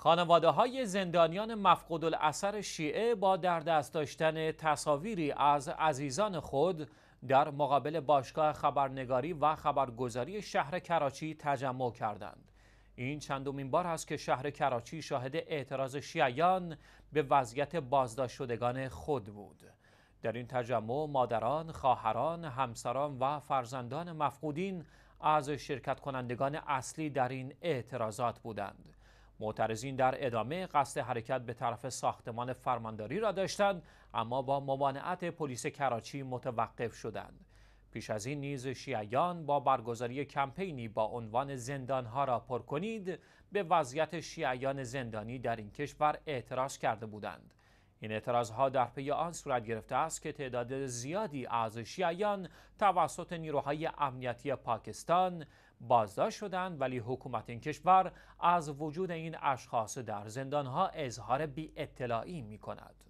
خانواده های زندانیان مفقود الاثر شیعه با در دست داشتن تصاویری از عزیزان خود در مقابل باشگاه خبرنگاری و خبرگزاری شهر کراچی تجمع کردند. این چندمین بار است که شهر کراچی شاهد اعتراض شیعیان به وضعیت بازداشت شدگان خود بود. در این تجمع مادران، خواهران، همسران و فرزندان مفقودین از شرکت کنندگان اصلی در این اعتراضات بودند. معترضین در ادامه قصد حرکت به طرف ساختمان فرمانداری را داشتند اما با ممانعت پلیس کراچی متوقف شدند پیش از این نیز شیعیان با برگزاری کمپینی با عنوان زندانها را پر کنید به وضعیت شیعیان زندانی در این کشور اعتراض کرده بودند این اعتراض ها در پی آن صورت گرفته است که تعداد زیادی از شیعیان توسط نیروهای امنیتی پاکستان بازداشت شدند ولی حکومت این کشور از وجود این اشخاص در زندانها اظهار بی اطلاعی می کند.